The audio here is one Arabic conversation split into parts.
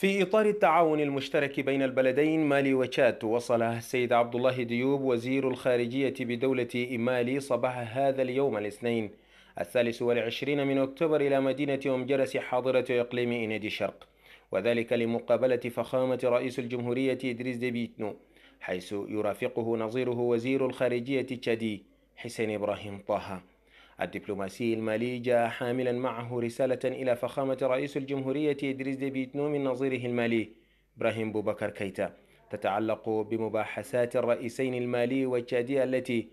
في إطار التعاون المشترك بين البلدين مالي وتشاد وصل السيد عبد الله ديوب وزير الخارجية بدولة مالي صباح هذا اليوم الاثنين الثالث والعشرين من أكتوبر إلى مدينة أم جرس حاضرة إقليم إنادي الشرق وذلك لمقابلة فخامة رئيس الجمهورية إدريس ديبيتنو حيث يرافقه نظيره وزير الخارجية التشادي حسين إبراهيم طه الدبلوماسي المالي جاء حاملا معه رسالة إلى فخامة رئيس الجمهورية إدريس ديبيتنو من نظيره المالي إبراهيم بوبكر كيتا تتعلق بمباحثات الرئيسين المالي والتشادي التي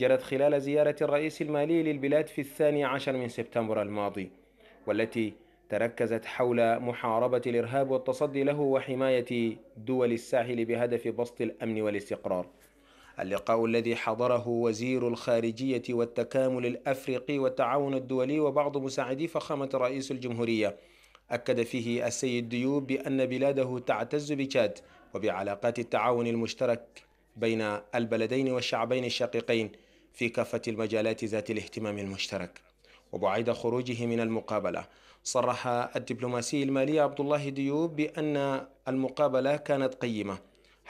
جرت خلال زيارة الرئيس المالي للبلاد في الثاني عشر من سبتمبر الماضي والتي تركزت حول محاربة الإرهاب والتصدي له وحماية دول الساحل بهدف بسط الأمن والاستقرار اللقاء الذي حضره وزير الخارجية والتكامل الأفريقي والتعاون الدولي وبعض مساعدي فخامة رئيس الجمهورية أكد فيه السيد ديوب بأن بلاده تعتز بتشاد وبعلاقات التعاون المشترك بين البلدين والشعبين الشقيقين في كافة المجالات ذات الاهتمام المشترك وبعيد خروجه من المقابلة صرح الدبلوماسي المالي عبد الله ديوب بأن المقابلة كانت قيمة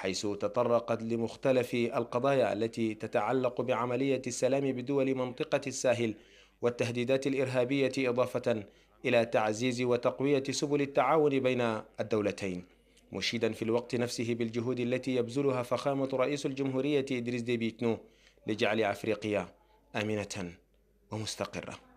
حيث تطرقت لمختلف القضايا التي تتعلق بعملية السلام بدول منطقة الساحل والتهديدات الإرهابية إضافة إلى تعزيز وتقوية سبل التعاون بين الدولتين مشيدا في الوقت نفسه بالجهود التي يبذلها فخامة رئيس الجمهورية إدريس ديبيتنو لجعل أفريقيا آمنة ومستقرة